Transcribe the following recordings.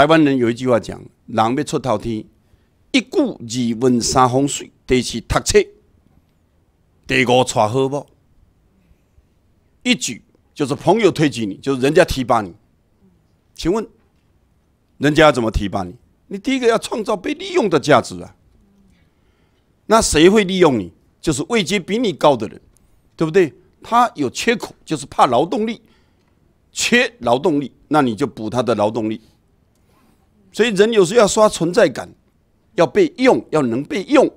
台湾人有一句话讲：“人要出头天，一顾二运三风水，第四读册，第五撮好不？一举就是朋友推举你，就是人家提拔你。请问，人家怎么提拔你？你第一个要创造被利用的价值啊。那谁会利用你？就是位阶比你高的人，对不对？他有缺口，就是怕劳动力，缺劳动力，那你就补他的劳动力。”所以人有时候要刷存在感，要被用，要能被用。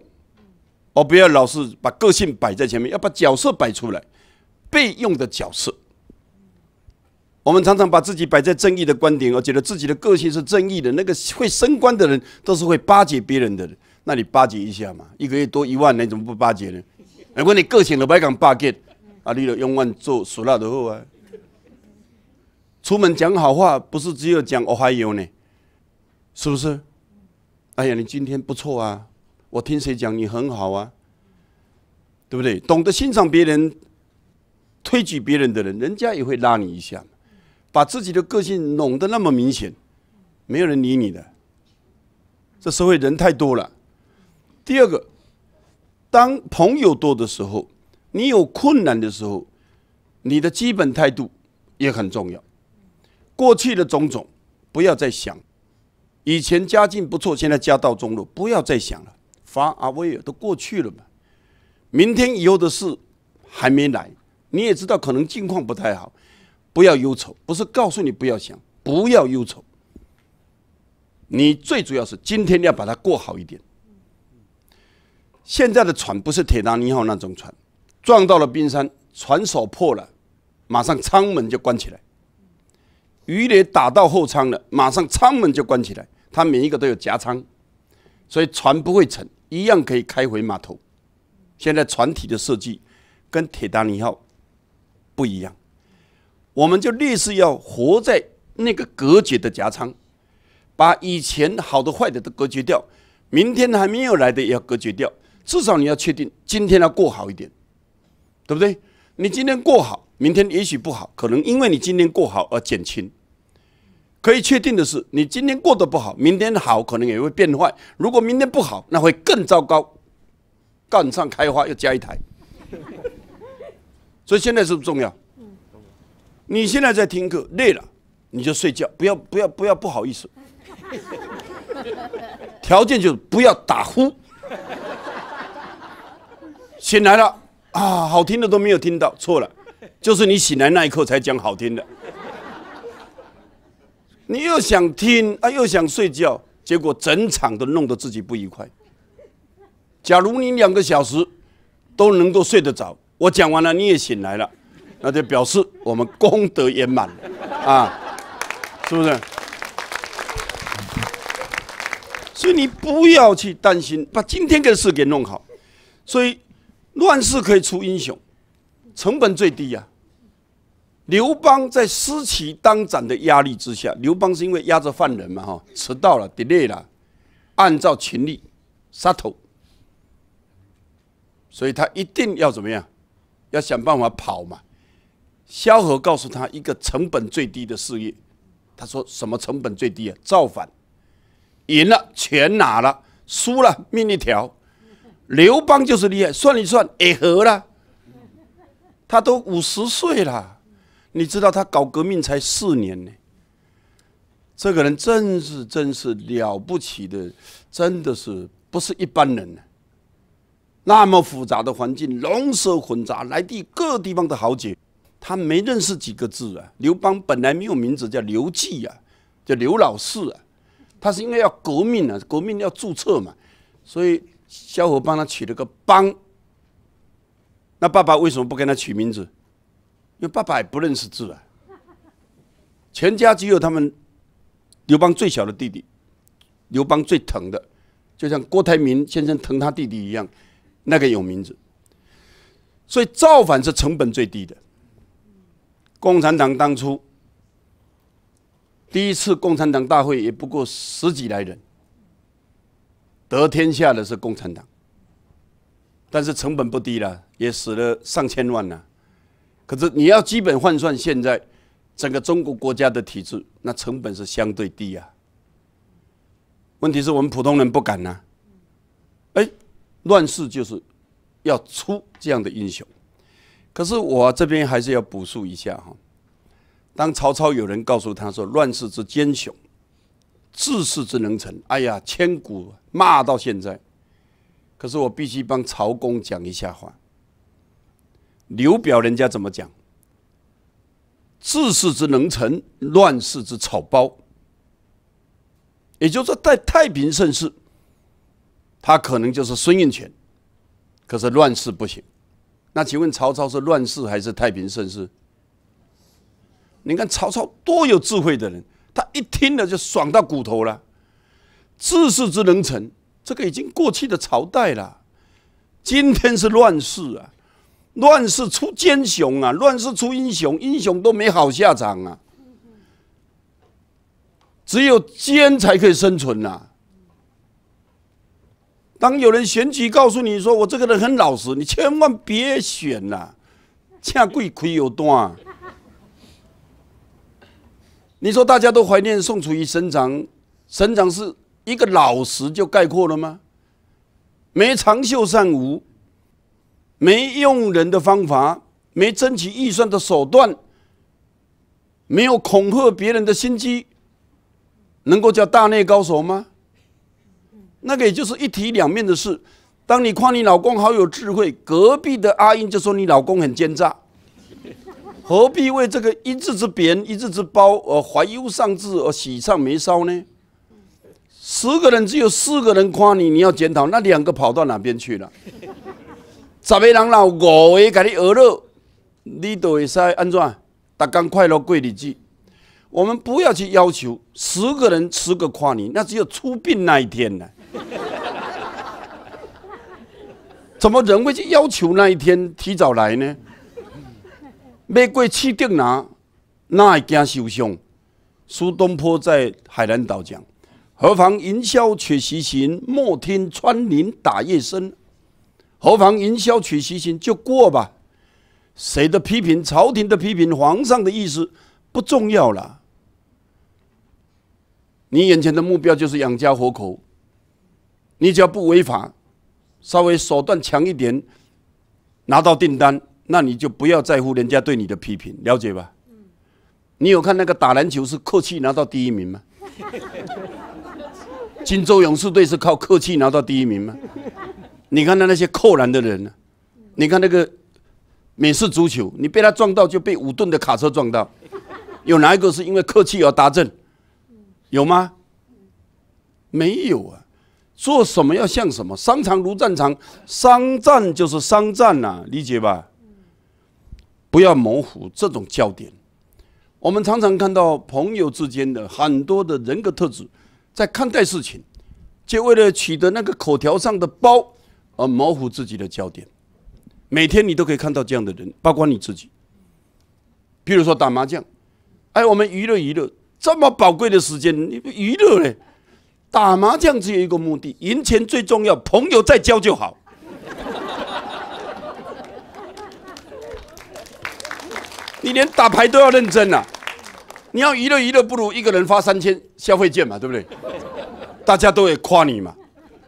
我不要老是把个性摆在前面，要把角色摆出来，备用的角色。我们常常把自己摆在正义的观点，而觉得自己的个性是正义的。那个会升官的人都是会巴结别人的，那你巴结一下嘛？一个月多一万，你怎么不巴结呢？如果你个性都不敢巴结？啊，你有永远做，数落的货啊。出门讲好话，不是只有讲，我还有呢。是不是？哎呀，你今天不错啊！我听谁讲你很好啊？对不对？懂得欣赏别人、推举别人的人，人家也会拉你一下。把自己的个性弄的那么明显，没有人理你的。这社会人太多了。第二个，当朋友多的时候，你有困难的时候，你的基本态度也很重要。过去的种种，不要再想。以前家境不错，现在家道中落，不要再想了。法阿维尔都过去了嘛，明天以后的事还没来，你也知道可能境况不太好，不要忧愁。不是告诉你不要想，不要忧愁。你最主要是今天要把它过好一点。现在的船不是铁达尼号那种船，撞到了冰山，船首破了，马上舱门就关起来。鱼雷打到后舱了，马上舱门就关起来。它每一个都有夹舱，所以船不会沉，一样可以开回码头。现在船体的设计跟铁达尼号不一样，我们就类似要活在那个隔绝的夹舱，把以前好的坏的都隔绝掉，明天还没有来的也要隔绝掉。至少你要确定今天要过好一点，对不对？你今天过好。明天也许不好，可能因为你今天过好而减轻。可以确定的是，你今天过得不好，明天好可能也会变坏。如果明天不好，那会更糟糕。杠上开花又加一台。所以现在是不是重要？你现在在听课累了，你就睡觉，不要不要不要不好意思。条件就是不要打呼。醒来了啊，好听的都没有听到，错了。就是你醒来那一刻才讲好听的，你又想听啊，又想睡觉，结果整场都弄得自己不愉快。假如你两个小时都能够睡得着，我讲完了你也醒来了，那就表示我们功德圆满了啊，是不是？所以你不要去担心，把今天的事给弄好。所以，乱世可以出英雄，成本最低呀。刘邦在司棋当斩的压力之下，刘邦是因为压着犯人嘛哈，迟到了 delay 了，按照秦律杀头，所以他一定要怎么样，要想办法跑嘛。萧何告诉他一个成本最低的事业，他说什么成本最低啊？造反，赢了钱拿了，输了命一条。刘邦就是厉害，算一算也合了，他都五十岁了。你知道他搞革命才四年呢，这个人真是真是了不起的，真的是不是一般人呢？那么复杂的环境，龙蛇混杂，来地各地方的豪杰，他没认识几个字啊。刘邦本来没有名字，叫刘季啊，叫刘老四啊。他是因为要革命啊，革命要注册嘛，所以小伙帮他取了个帮。那爸爸为什么不给他取名字？因为爸爸也不认识字啊，全家只有他们刘邦最小的弟弟，刘邦最疼的，就像郭台铭先生疼他弟弟一样，那个有名字。所以造反是成本最低的。共产党当初第一次共产党大会也不过十几来人，得天下的是共产党，但是成本不低了，也死了上千万了。可是你要基本换算，现在整个中国国家的体制，那成本是相对低啊。问题是我们普通人不敢呐。哎，乱世就是要出这样的英雄。可是我这边还是要补述一下哈。当曹操有人告诉他说“乱世之奸雄，治世之能臣”，哎呀，千古骂到现在。可是我必须帮曹公讲一下话。刘表人家怎么讲？治世之能臣，乱世之草包。也就是说，在太平盛世，他可能就是孙运权；可是乱世不行。那请问曹操是乱世还是太平盛世？你看曹操多有智慧的人，他一听了就爽到骨头了。治世之能臣，这个已经过去的朝代了。今天是乱世啊！乱世出奸雄啊！乱世出英雄，英雄都没好下场啊！只有奸才可以生存呐。当有人选举告诉你说：“我这个人很老实”，你千万别选呐！恰鬼亏有端。你说大家都怀念宋楚瑜省长，省长是一个老实就概括了吗？没长袖善舞。没用人的方法，没争取预算的手段，没有恐吓别人的心机，能够叫大内高手吗？那个也就是一体两面的事。当你夸你老公好有智慧，隔壁的阿英就说你老公很奸诈。何必为这个一字之贬、一字之褒而怀忧丧志而喜上眉梢呢？十个人只有四个人夸你，你要检讨，那两个跑到哪边去了？十个人闹五个，给你娱乐，你都会使安怎？大家快乐过日子。我们不要去要求十个人十个跨年，那只有出殡那一天呢。怎么人为去要求那一天提早来呢？要过七定拿，那会惊受伤。苏东坡在海南岛讲：“何妨吟啸且徐行，莫听穿林打叶声。”何妨营销取其心就过吧，谁的批评、朝廷的批评、皇上的意思不重要了。你眼前的目标就是养家活口，你只要不违法，稍微手段强一点，拿到订单，那你就不要在乎人家对你的批评，了解吧？你有看那个打篮球是客气拿到第一名吗？金州勇士队是靠客气拿到第一名吗？你看到那些扣篮的人呢？你看那个美式足球，你被他撞到就被五吨的卡车撞到，有哪一个是因为客气而达阵？有吗？没有啊！做什么要像什么？商场如战场，商战就是商战呐，理解吧？不要模糊这种焦点。我们常常看到朋友之间的很多的人格特质，在看待事情，就为了取得那个口条上的包。而模糊自己的焦点，每天你都可以看到这样的人，包括你自己。比如说打麻将，哎，我们娱乐娱乐，这么宝贵的时间你不娱乐嘞？打麻将只有一个目的，赢钱最重要，朋友再交就好。你连打牌都要认真啊！你要娱乐娱乐，不如一个人发三千消费券嘛，对不对？大家都会夸你嘛，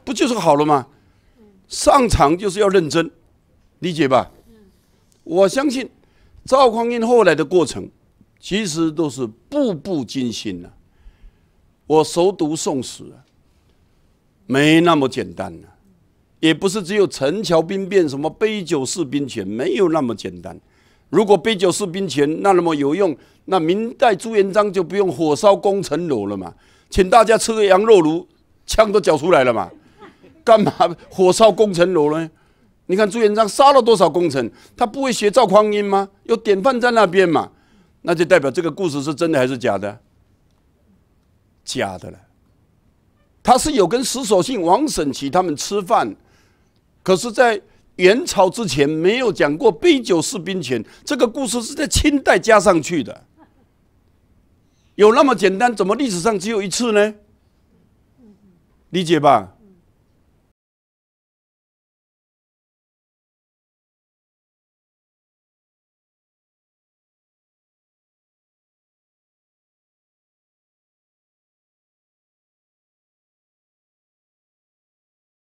不就是好了吗？上场就是要认真，理解吧？我相信赵匡胤后来的过程，其实都是步步惊心呐。我熟读宋史，没那么简单呐。也不是只有陈桥兵变什么杯酒释兵权没有那么简单。如果杯酒释兵权，那那么有用，那明代朱元璋就不用火烧攻城楼了嘛？请大家吃个羊肉炉，枪都缴出来了嘛？干嘛火烧攻城楼呢？你看朱元璋杀了多少功臣，他不会学赵匡胤吗？有典范在那边嘛？那就代表这个故事是真的还是假的？假的了。他是有跟石守信、王审琦他们吃饭，可是，在元朝之前没有讲过杯酒释兵权这个故事，是在清代加上去的。有那么简单？怎么历史上只有一次呢？理解吧？